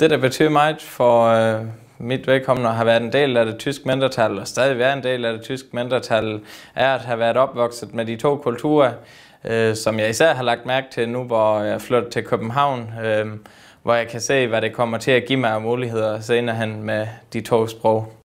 Det, der betyder meget for øh, mit vedkommende har været en del af det tyske mindretal, og stadig være en del af det tyske mindretal, er at have været opvokset med de to kulturer, øh, som jeg især har lagt mærke til nu, hvor jeg flytter til København, øh, hvor jeg kan se, hvad det kommer til at give mig af muligheder senere hen med de to sprog.